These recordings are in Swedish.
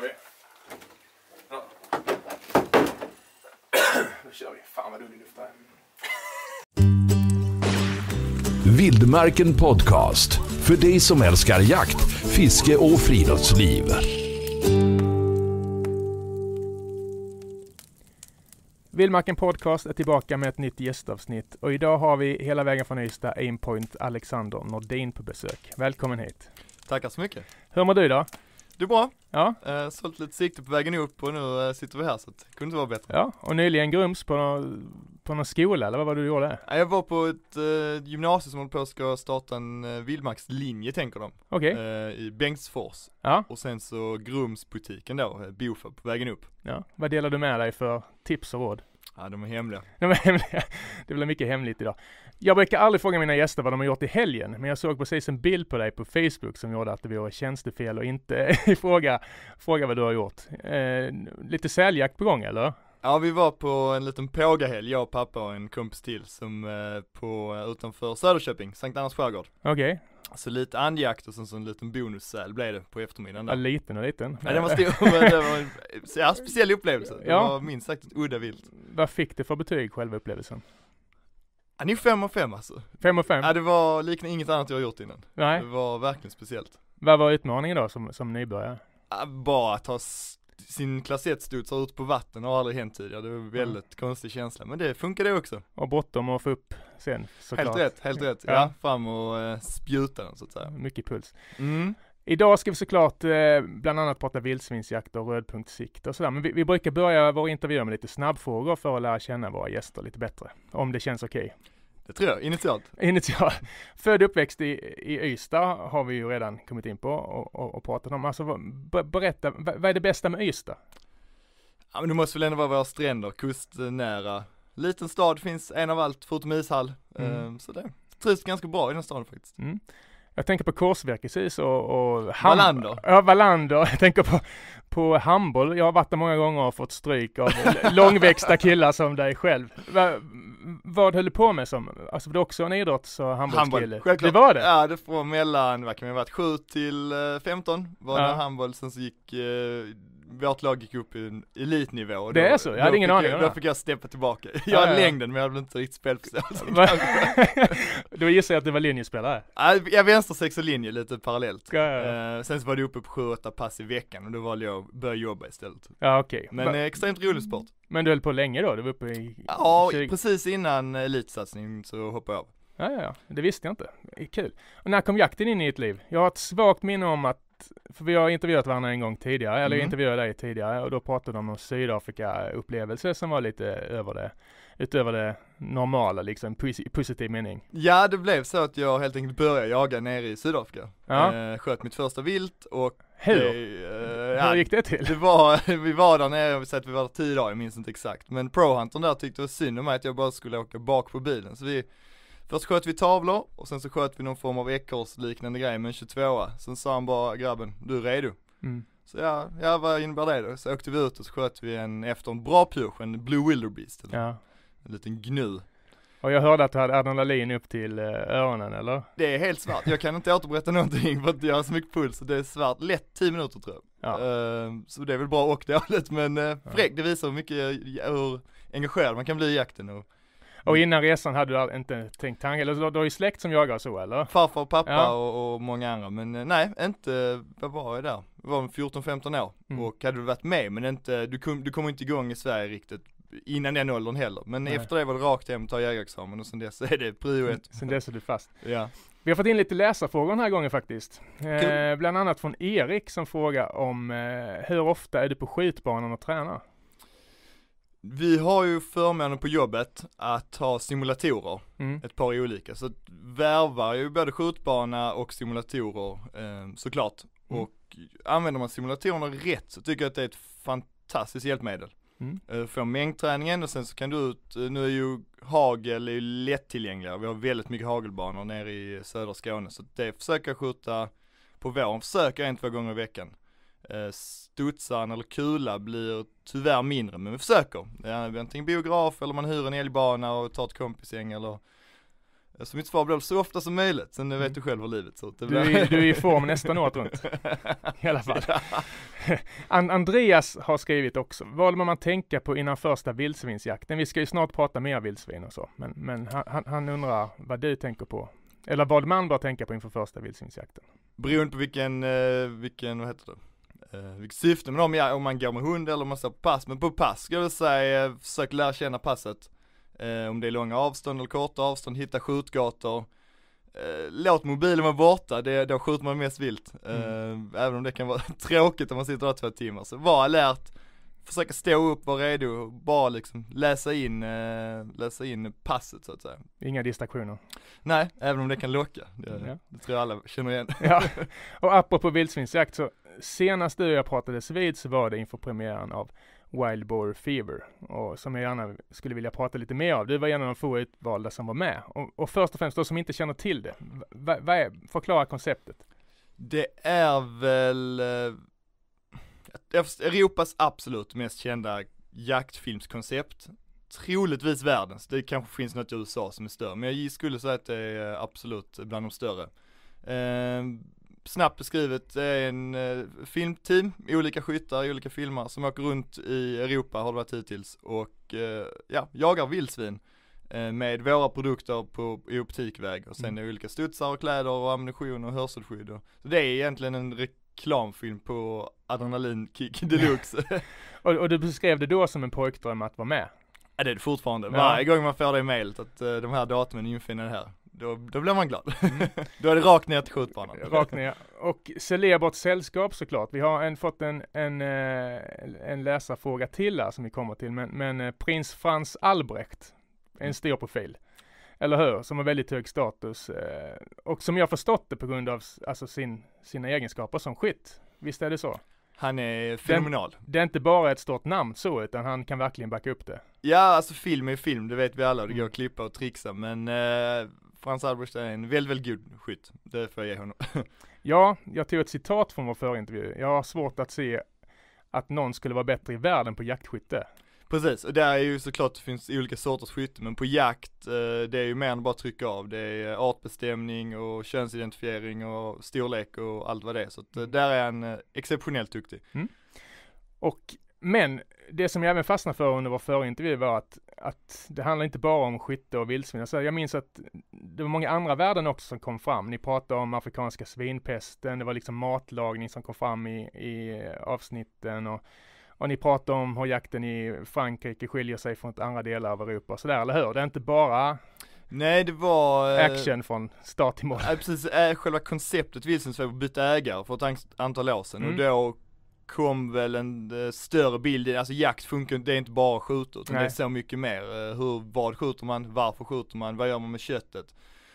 kör vi. Bra. Då kör vi. Fan vad rolig luft Vildmarken Podcast. För dig som älskar jakt, fiske och friluftsliv. Vildmarken Podcast är tillbaka med ett nytt gästavsnitt och idag har vi hela vägen från Ystad Aimpoint Alexander Nordin på besök. Välkommen hit! Tackar så mycket! Hur mår du idag? Det är bra. Ja. Eh, sålt lite sikte på vägen upp och nu eh, sitter vi här så det kunde inte vara bättre. Ja, och nyligen grums på någon, på någon skola eller vad var det du gjorde? Eh, jag var på ett eh, gymnasium som håller på att starta en eh, vildmarkslinje tänker de. Okej. Okay. Eh, I Bengtsfors. Ja. Och sen så Grumsbutiken då, eh, Bofab på vägen upp. ja. Vad delar du med dig för tips och råd? Ja, de är hemliga. De är hemliga. Det blir mycket hemligt idag. Jag brukar aldrig fråga mina gäster vad de har gjort i helgen, men jag såg precis en bild på dig på Facebook som gjorde att det var tjänstefel och inte fråga, fråga vad du har gjort. Eh, lite säljakt på gång eller? Ja vi var på en liten pågahelg, jag och pappa och en kompis till som eh, på eh, utanför Söderköping, Sankt Annas skärgård. Okej. Okay. Så lite andjakt och sen så en liten bonussäl blev det på eftermiddagen där. Ja, liten och liten. Ja, den var stor, men det var en ja, speciell upplevelse. Det var minst sagt udda vilt. Vad fick det för betyg, själva upplevelsen? Ja, ni är fem och fem alltså. Fem och fem? Ja, det var liknande inget annat jag har gjort innan. Nej. Det var verkligen speciellt. Vad var utmaningen då som, som nybörjare? Ja, bara att ta sin klass 1-studsare ut på vatten har aldrig hänt tidigare. Det var en mm. väldigt mm. konstig känsla. Men det funkade också. Och bråttom att få upp sen såklart. Helt rätt, helt rätt. Ja, ja fram och eh, spjuta den så att säga. Mycket puls. Mm. Idag ska vi såklart eh, bland annat prata vildsvinsjakt och rödpunktssikt och sådär. Men vi, vi, brukar börja våra intervjuer med lite snabbfrågor för att lära känna våra gäster lite bättre. Om det känns okej. Okay. Det tror jag, initialt. Initialt. Född och uppväxt i, i Ystad har vi ju redan kommit in på och, och, och pratat om. Alltså, berätta, vad är det bästa med Ystad? Ja, men det måste väl ändå vara våra stränder, kustnära. Liten stad, finns en av allt förutom ishall. Mm. Ehm, så det trivs ganska bra i den staden faktiskt. Mm. Jag tänker på Korsverkesys och, och Ham Wallander. Ja, Wallander. Jag tänker på, på handboll. Jag har varit där många gånger och fått stryk av långväxta killar som dig själv vad höll du på med som, alltså var det också en idrotts och handbollskille? Handboll, det var det? Ja, det var mellan, vad kan det ha varit, 7 till 15 eh, var ja. det handboll, sen så gick eh, vårt lag gick upp i en elitnivå. Och det då, är så? Jag hade ingen aning. Då fick jag steppa tillbaka. Jag hade längden men jag hade inte riktigt spelförståelse. då gissar jag att du var linjespelare? Ja, vänstersex och linje lite parallellt. Uh, sen så var det uppe på sju, åtta pass i veckan och då valde jag att börja jobba istället. Ja okej. Okay. Men Va extremt rolig sport. Men du höll på länge då? Du var uppe i? Ja, 20... precis innan elitsatsningen så hoppade jag av. Ja, ja, ja, det visste jag inte. Kul. Och när kom jakten in i ditt liv? Jag har ett svagt minne om att för vi har intervjuat varandra en gång tidigare, eller mm. intervjuade dig tidigare och då pratade de om Sydafrika-upplevelser som var lite över det, utöver det normala liksom, i positiv mening. Ja, det blev så att jag helt enkelt började jaga nere i Sydafrika. Ja. Eh, sköt mitt första vilt och hur? Eh, Hur gick det till? Det var, vi var där nere, vi säger att vi var där tio dagar, jag minns inte exakt. Men pro där tyckte det var synd om mig att jag bara skulle åka bak på bilen. Så vi Först sköt vi tavlor och sen så sköt vi någon form av ekorrsliknande grej med en 22a. Sen sa han bara grabben, du är redo. Mm. Så ja, ja, vad innebär det då? Så åkte vi ut och så sköt vi en, efter en bra pyrsch, en Blue Wilderbeest. Eller? Ja. En liten gnu. Och jag hörde att du hade adrenalin upp till eh, öronen eller? Det är helt svart, jag kan inte återberätta någonting för att jag har så mycket puls och det är svart, lätt 10 minuter tror jag. Ja. Uh, så det är väl bra och dåligt men uh, fräckt, det visar hur mycket, eh, hur engagerad man kan bli i jakten och och innan resan hade du inte tänkt tanken, eller du, har ju släkt som jagar så eller? Farfar och pappa ja. och, och, många andra, men eh, nej, inte, vad var jag där? Jag var 14-15 år mm. och hade du varit med men inte, du, kom, du kom inte igång i Sverige riktigt innan den åldern heller. Men nej. efter det var det rakt hem och ta jägarexamen och sen dess är det prio ett. Sen dess är du fast. Ja. Vi har fått in lite läsarfrågor den här gången faktiskt. Eh, bland annat från Erik som frågar om eh, hur ofta är du på skjutbanan och tränar? vi har ju förmånen på jobbet att ha simulatorer, mm. ett par olika, så värvar ju både skjutbana och simulatorer eh, såklart. Mm. Och använder man simulatorerna rätt så tycker jag att det är ett fantastiskt hjälpmedel. Mm. Eh, Får mängdträningen och sen så kan du ut, eh, nu är ju hagel är ju lättillgängligare, vi har väldigt mycket hagelbanor nere i södra Skåne så det försöker jag skjuta på våren, försöker en, två gånger i veckan. Eh, studsaren eller kula blir tyvärr mindre, men vi försöker. Det är antingen biograf eller man hyr en elbana och tar ett kompisgäng eller eh, så mitt svar blir så ofta som möjligt, sen nu vet mm. du själv hur livet ser ut. Du är, du är i form nästan året runt. I alla fall. An Andreas har skrivit också, vad man tänka på innan första vildsvinsjakten? Vi ska ju snart prata mer vildsvin och så, men, men han, han undrar vad du tänker på eller vad man bör tänka på inför första vildsvinsjakten? Beroende på vilken, eh, vilken, vad heter det, eh, vilket syfte med dem är, om man går med hund eller om man står på pass, men på pass ska jag säga, eh, försök lära känna passet. Eh, om det är långa avstånd eller korta avstånd, hitta skjutgator. Eh, låt mobilen vara borta, det, då skjuter man mest vilt. Eh, mm. Även om det kan vara tråkigt om man sitter där två timmar. Så var alert, försök stå upp, var redo, bara liksom läsa in, eh, läsa in passet så att säga. Inga distraktioner? Nej, även om det kan locka. Det, ja. det tror jag alla känner igen. Ja. Och apropå vildsvinsjakt så senast du och jag pratades vid så var det inför premiären av Wild Boar Fever och som jag gärna skulle vilja prata lite mer av. Du var en av de få utvalda som var med och, och först och främst de som inte känner till det. vad är, förklara konceptet. Det är väl eh, Europas absolut mest kända jaktfilmskoncept. Troligtvis världens. Det kanske finns något i USA som är större, men jag skulle säga att det är absolut bland de större. Eh, snabbt beskrivet det är en eh, filmteam, olika skyttar, olika filmer som åker runt i Europa har det varit hittills och eh, ja, jagar vildsvin eh, med våra produkter på, i optikväg och sen mm. olika studsar och kläder och ammunition och hörselskydd. Och, så det är egentligen en reklamfilm på adrenalinkick deluxe. och, och, du beskrev det då som en pojkdröm att vara med? Ja det är det fortfarande. Ja. Varje gång man får det i mejlet att de här datumen infinner det här då, då blir man glad. Mm. då är det rakt ner till skjutbanan. Rakt ner. Och celebert sällskap såklart. Vi har en, fått en, en, eh, en läsarfråga till här som vi kommer till. Men, men eh, prins Frans Albrecht, en mm. stor profil. Eller hur? Som har väldigt hög status. Eh, och som jag förstått det på grund av alltså sin, sina egenskaper som skytt. Visst är det så? Han är fenomenal. Den, det är inte bara ett stort namn så, utan han kan verkligen backa upp det. Ja, alltså film är film, det vet vi alla, det mm. går att klippa och trixa, men eh, Frans Albrecht är en väldigt, väldigt god skytt. Det får jag ge honom. ja, jag tog ett citat från vår förintervju, Jag har svårt att se att någon skulle vara bättre i världen på jaktskytte. Precis, och där är ju såklart det finns olika sorters skytte, men på jakt, eh, det är ju mer än bara trycka av. Det är artbestämning och könsidentifiering och storlek och allt vad det är. Så att mm. eh, där är han eh, exceptionellt duktig. Mm. Och men det som jag även fastnade för under vår förra intervju var att, att det handlar inte bara om skytte och vildsvin. Alltså jag minns att det var många andra värden också som kom fram. Ni pratade om afrikanska svinpesten, det var liksom matlagning som kom fram i, i avsnitten och, och ni pratade om hur jakten i Frankrike skiljer sig från andra delar av Europa och sådär, eller hur? Det är inte bara Nej det var eh, Action från start till mål. Äh, precis, äh, själva konceptet vildsvinssvep bytte ägare för ett antal år sedan mm. och då kom väl en eh, större bild, alltså jakt funkar det är inte bara skjuter, utan Nej. det är så mycket mer. Eh, hur, vad skjuter man, varför skjuter man, vad gör man med köttet?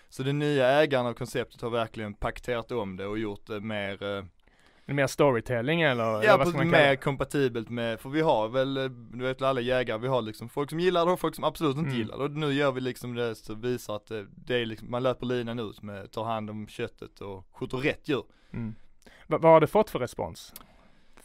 Så den nya ägaren av konceptet har verkligen paketerat om det och gjort det mer eh, Mer storytelling eller? Ja, eller vad ska man mer kompatibelt med, för vi har väl, du vet alla jägare, vi har liksom folk som gillar det och folk som absolut inte mm. gillar det. Och nu gör vi liksom det så visar att det är liksom, man löper linan ut med, tar hand om köttet och skjuter rätt djur. Mm. vad har du fått för respons?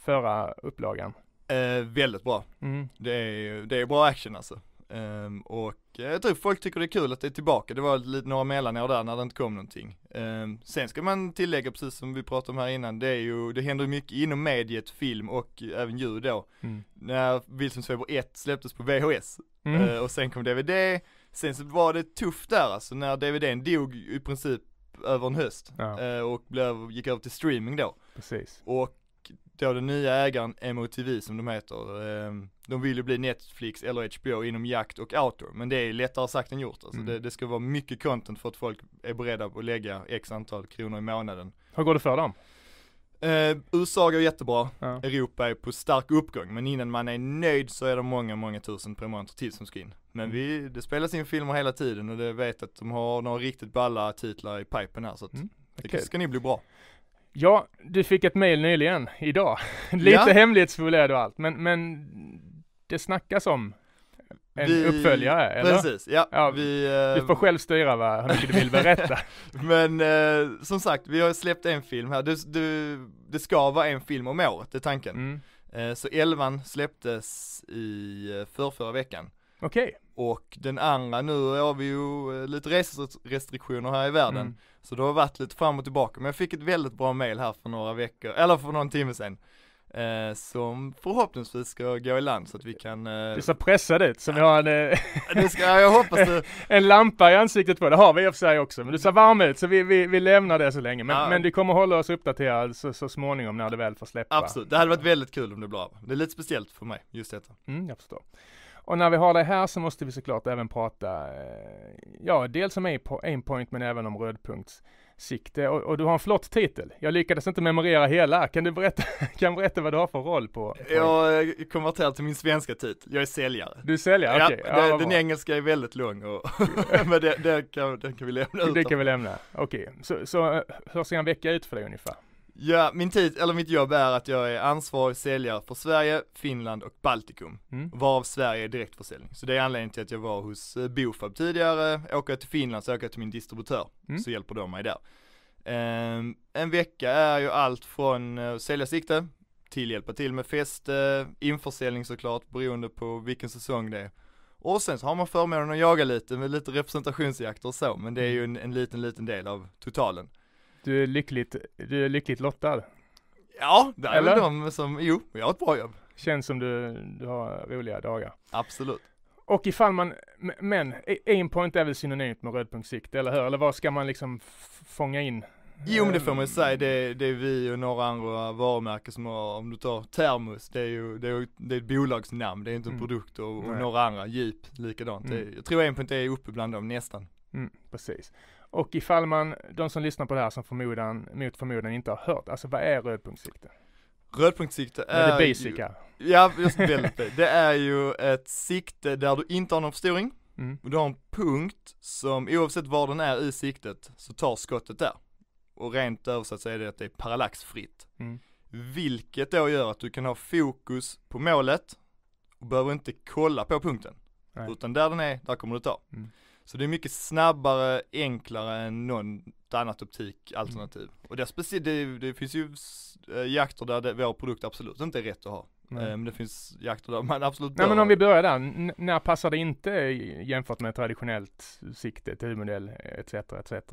förra upplagan. Eh, väldigt bra. Mm. Det, är, det är bra action alltså. Um, och eh, jag tror folk tycker det är kul att det är tillbaka. Det var lite, några mellanår där när det inte kom någonting. Um, sen ska man tillägga, precis som vi pratade om här innan, det är ju, det händer mycket inom mediet, film och även ljud då. Mm. När Wilsons Feber 1 släpptes på VHS mm. uh, och sen kom DVD. Sen så var det tufft där alltså när DVDn dog i princip över en höst ja. Eh, och blev, gick över till streaming då. Precis. Och då den nya ägaren MOTV som de heter, ehm, de vill ju bli Netflix eller HBO inom jakt och outdoor. Men det är lättare sagt än gjort. Alltså mm. det, det, ska vara mycket content för att folk är beredda att lägga x antal kronor i månaden. Hur går det för dem? Eh, USA går jättebra, ja. Europa är på stark uppgång, men innan man är nöjd så är det många, många tusen prenumeranter till som ska in. Men mm. vi, det spelas in filmer hela tiden och det vet att de har några riktigt balla titlar i pipen här så att mm. det ska ni bli bra. Ja, du fick ett mail nyligen, idag. Lite ja. hemlighetsfull är du allt, men, men det snackas om en vi, uppföljare, eller? Precis, ja. ja vi, du får eh, själv styra vad, hur mycket du vill berätta. men eh, som sagt, vi har släppt en film här. Du, du, det ska vara en film om året, det är tanken. Mm. Eh, så elvan släpptes i eh, förra veckan. Okej. Okay och den andra nu har vi ju eh, lite reserestriktioner här i världen. Mm. Så det har varit lite fram och tillbaka. Men jag fick ett väldigt bra mail här för några veckor, eller för någon timme sedan. Eh, som förhoppningsvis ska gå i land så att vi kan... Eh... Du ser pressad ut, som ja. har en... Eh... ska, jag hoppas det. en lampa i ansiktet på det har vi i och för sig också, men du ser varm ut så vi, vi, vi lämnar det så länge. Men, ja. men du kommer hålla oss uppdaterade så, så småningom när det väl får släppa. Absolut, det hade varit väldigt kul om det blev av. Det är lite speciellt för mig, just detta. Mm, jag förstår. Och när vi har det här så måste vi såklart även prata, eh, ja, dels om aimpoint men även om rödpunktssikte. Och, och, du har en flott titel. Jag lyckades inte memorera hela. Kan du berätta, kan berätta vad du har för roll på? Jag eh, konverterar till min svenska titel. Jag är säljare. Du är säljare, okej. Okay. Ja, den bra. engelska är väldigt lång och men det, det, kan, den kan vi lämna. Det utan. kan vi lämna, okej. Okay. Så, så eh, hur ser en vecka ut för dig ungefär? Ja, min tid, eller mitt jobb är att jag är ansvarig säljare för Sverige, Finland och Baltikum. Mm. Varav Sverige är direktförsäljning. Så det är anledningen till att jag var hos eh, Bofab tidigare. Åker jag till Finland så åker jag till min distributör. Mm. Så hjälper de mig där. Um, en vecka är ju allt från uh, sälja sikte till hjälpa till med fest, uh, införsäljning såklart beroende på vilken säsong det är. Och sen så har man förmånen att jaga lite med lite representationsjakter och så, men det är mm. ju en, en liten, liten del av totalen. Du är lyckligt, du är lyckligt lottad. Ja, det är Eller? väl de som, jo, jag har ett bra jobb. Känns som du, du har roliga dagar. Absolut. Och ifall man, men e- aimpoint är väl synonymt med rödpunktssikte, eller hur? Eller vad ska man liksom fånga in? Jo men det får man ju eh, säga, det, det är vi och några andra varumärken som har, om du tar Termos, det är ju, det är, det är ett bolagsnamn, det är inte en mm. produkt och, och några andra, djup, likadant. Mm. Det, jag tror aimpoint är uppe bland dem nästan. Mm, precis. Och ifall man, de som lyssnar på det här som förmodan, mot förmodan inte har hört, alltså vad är rödpunktssikte? Rödpunktssikte är, det är basic, ju, ja, just väldigt, det är ju ett sikte där du inte har någon förstoring, mm. du har en punkt som oavsett var den är i siktet så tar skottet där. Och rent översatt så är det att det är parallaxfritt. Mm. Vilket då gör att du kan ha fokus på målet och behöver inte kolla på punkten. Nej. Utan där den är, där kommer du ta. Mm. Så det är mycket snabbare, enklare än någon annat optikalternativ. Mm. Och det, speciellt, det, det finns ju eh, jakter där det, vår produkt absolut inte är rätt att ha. Mm. Men det finns jakter där man absolut bör. Nej men om vi börjar där, N när passar det inte jämfört med traditionellt sikte, till huvudmodell etc. etc.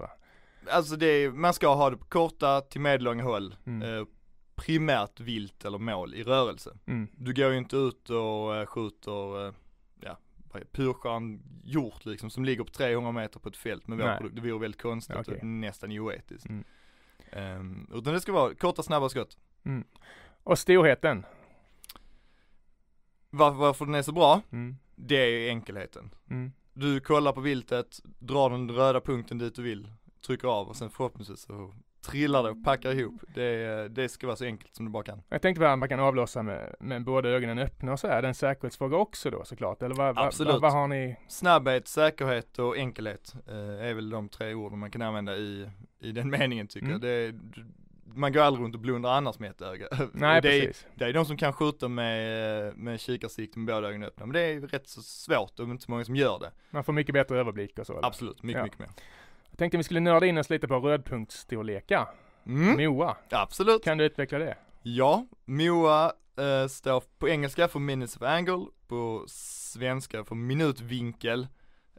Alltså det är, man ska ha det på korta till medellånga håll. Mm. Eh, primärt vilt eller mål i rörelse. Mm. Du går ju inte ut och eh, skjuter purschan gjort liksom som ligger på 300 meter på ett fält med vår produkt. Det vore väldigt konstigt okay. och nästan oetiskt. Mm. Um, utan det ska vara korta snabba skott. Mm. Och storheten? Var, varför den är så bra? Mm. Det är enkelheten. Mm. Du kollar på viltet, drar den röda punkten dit du vill, trycker av och sen förhoppningsvis så trillar det och packar ihop. Det, det ska vara så enkelt som du bara kan. Jag tänkte bara att man kan avlossa med, med båda ögonen öppna och så är det en säkerhetsfråga också då såklart? Eller vad, Absolut. Vad, vad, har ni? Snabbhet, säkerhet och enkelhet eh, är väl de tre orden man kan använda i, i den meningen tycker mm. jag. Det, man går aldrig runt och blundar annars med ett öga. Nej, det, precis. Är, det är de som kan skjuta med, med kikarsikt med båda ögonen öppna, men det är rätt så svårt och inte så många som gör det. Man får mycket bättre överblick och så? Eller? Absolut, mycket, ja. mycket mer. Tänkte vi skulle nörda in oss lite på rödpunktsstorlekar. Mm. MOA. Absolut. Kan du utveckla det? Ja, MOA eh, står på engelska för minutes of angle, på svenska för minutvinkel.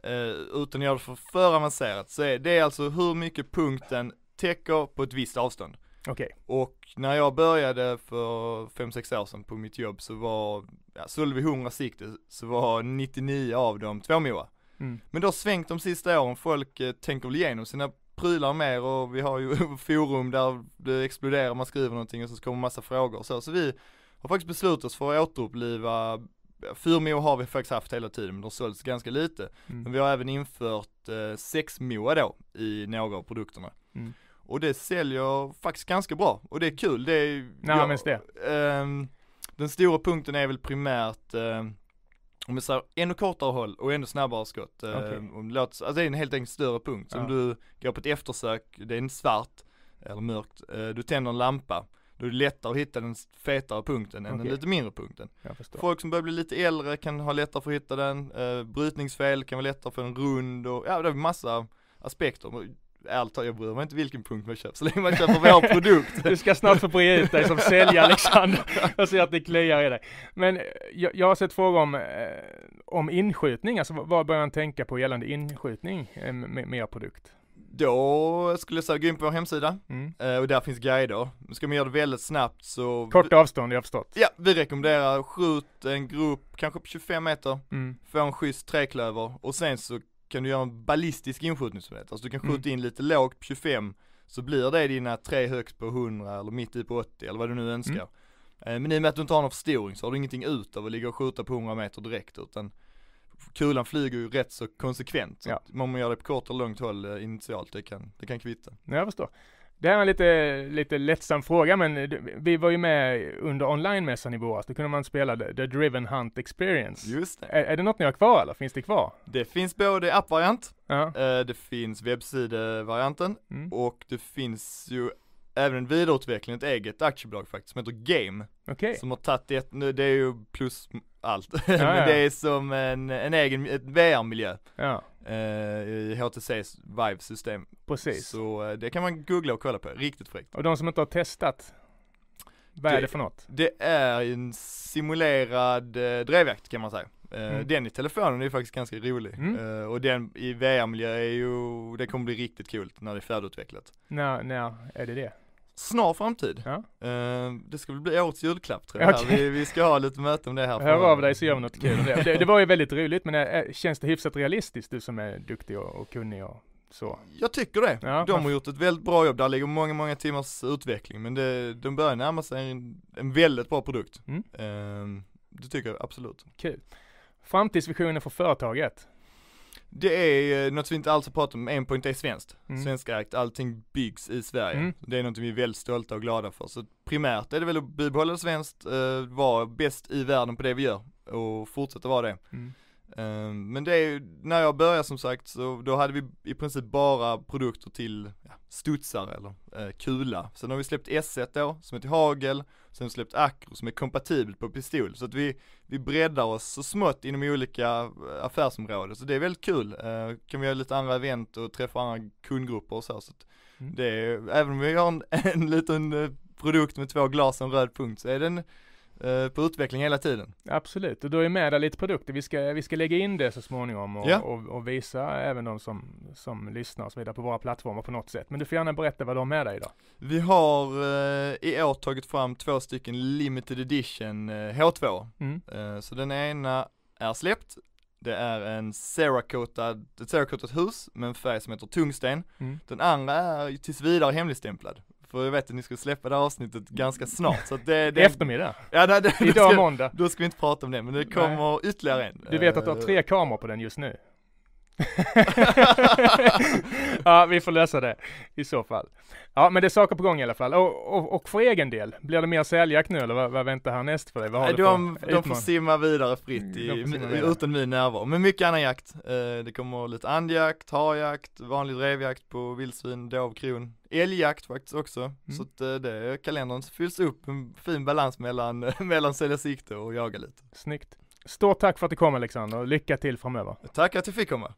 Eh, utan att göra det för för avancerat så är det alltså hur mycket punkten täcker på ett visst avstånd. Okej. Okay. Och när jag började för 5-6 år sedan på mitt jobb så var, ja, sålde vi 100 sikte så var 99 av dem två MOA. Mm. Men det har svängt de sista åren, folk eh, tänker väl igenom sina prylar mer och vi har ju forum där det exploderar, man skriver någonting och så kommer massa frågor och så. Så vi har faktiskt beslutat oss för att återuppliva Fyrmo har vi faktiskt haft hela tiden men de har sålts ganska lite. Mm. Men vi har även infört eh, sexmoa då i några av produkterna. Mm. Och det säljer faktiskt ganska bra och det är kul. Det är, Nej, jag, minns det. Eh, den stora punkten är väl primärt eh, om vi säger ännu kortare håll och ännu snabbare skott. Eh, okay. Um, låt, alltså det är en helt enkelt större punkt. Så ja. om du går på ett eftersök, det är en svart eller mörkt, eh, du tänder en lampa. Då är det lättare att hitta den fetare punkten än okay. den lite mindre punkten. Folk som börjar bli lite äldre kan ha lättare för att hitta den. Eh, brytningsfel kan vara lättare för en rund och ja, det är massa aspekter ärligt talat, jag bryr mig inte vilken punkt man köper, så länge man köper vår produkt. Du ska snart få bre ut dig som säljare Alexander. Jag ser att det kliar i dig. Men eh, jag, jag har sett frågor om, eh, om inskjutning, alltså vad börjar man tänka på gällande inskjutning eh, med, med er produkt? Då skulle jag säga, gå in på vår hemsida mm. och där finns guider. Ska man göra det väldigt snabbt så... Kort avstånd, jag har förstått. Ja, vi rekommenderar skjut en grupp, kanske på 25 meter, mm. få en schysst treklöver och sen så kan du göra en ballistisk inskjutning, som det heter, Alltså du kan skjuta mm. in lite lågt, på 25, så blir det dina tre högst på 100 eller mitt i på 80 eller vad du nu mm. önskar. Mm. Men i och med att du inte har någon förstoring så har du ingenting ut av att ligga och skjuta på 100 meter direkt utan kulan flyger ju rätt så konsekvent. Så ja. Man gör det på kort eller långt håll eh, initialt, det kan, det kan kvitta. Ja, jag förstår. Det här är en lite, lite lättsam fråga, men vi var ju med under online-mässan i våras. Då kunde man spela The, Driven Hunt Experience. Just det. Är, är, det något ni har kvar eller finns det kvar? Det finns både appvariant, uh det finns webbsidevarianten mm. och det finns ju även en vidareutveckling ett eget aktiebolag faktiskt som heter Game. Okay. Som har tagit ett, nu det är ju plus allt, ja, men ja. det är som en, en egen VR-miljö. Ja. Eh, I HTC's Vive-system. Precis. Så eh, det kan man googla och kolla på, riktigt fräckt. Och de som inte har testat, vad det, är det för något? Det är en simulerad eh, drevjakt kan man säga. Eh, mm. Den i telefonen är ju faktiskt ganska rolig. Mm. Eh, och den i VR-miljö är ju, det kommer bli riktigt kul när det är färdigutvecklat. När, när är det det? Snar framtid. Ja. Eh, det ska väl bli årets julklapp tror jag. Okay. Vi, vi, ska ha lite möte om det här. Hör av dig så gör vi något kul om det. det. var ju väldigt roligt men känns det hyfsat realistiskt du som är duktig och, och kunnig och så. Jag tycker det. Ja, de har gjort ett väldigt bra jobb, där ligger många, många timmars utveckling men det, de börjar närma sig en, en väldigt bra produkt. Mm. Ehm, det tycker jag absolut. Kul. Framtidsvisionen för företaget? Det är något vi inte alls har pratat om, Aimpoint är svenskt, mm. svenskägt, allting byggs i Sverige. Mm. Det är något vi är väldigt stolta och glada för. Så primärt är det väl att bibehålla det svenskt, eh, vara bäst i världen på det vi gör och fortsätta vara det. Mm. Eh, men det är, när jag började som sagt så då hade vi i princip bara produkter till studsare eller eh, kula. Sen har vi släppt S1 då, som heter hagel, sen har vi släppt Acro som är kompatibelt på pistol. Så att vi, vi breddar oss så smått inom olika eh, affärsområden, så det är väldigt kul. Eh, kan vi göra lite andra event och träffa andra kundgrupper och så. så mm. det är, även om vi har en, en liten eh, produkt med två glas och en röd punkt så är den Eh, på utveckling hela tiden. Absolut, och du är med där lite produkter. Vi ska, vi ska lägga in det så småningom och, ja. och, och, visa även de som, som lyssnar och så vidare på våra plattformar på något sätt. Men du får gärna berätta vad du har med dig idag. Vi har eh, i år tagit fram två stycken limited edition eh, H2. Mm. Eh, så den ena är släppt. Det är en Cerakotat, ett serakotat hus med en färg som heter tungsten. Mm. Den andra är tills vidare hemligstämplad. För jag vet att ni ska släppa det här avsnittet ganska snart så att det, det Eftermiddag! Ja, nej, det, Idag ska, måndag! Då ska vi inte prata om det men det kommer nej. ytterligare en Du vet att du har eh, tre kameror på den just nu? ja, vi får lösa det i så fall. Ja, men det är saker på gång i alla fall. Och, och, och för egen del, blir det mer säljakt nu eller vad, vad väntar härnäst för dig? Vad har Nej, du de, de får simma vidare fritt mm, i, vidare. utan min närvaro. Men mycket annan jakt. Eh, det kommer lite andjakt, harjakt, vanlig drevjakt på vildsvin, dov, kron. Älgjakt faktiskt också. Mm. Så att eh, det, kalendern fylls upp, en fin balans mellan, mellan sälja sikte och jaga lite. Snyggt. Stort tack för att du kom Alexander lycka till framöver. Tack att du fick komma.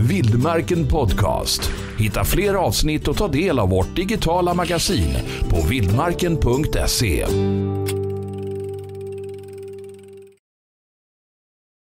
Vildmarken Podcast. Hitta fler avsnitt och ta del av vårt digitala magasin på vildmarken.se.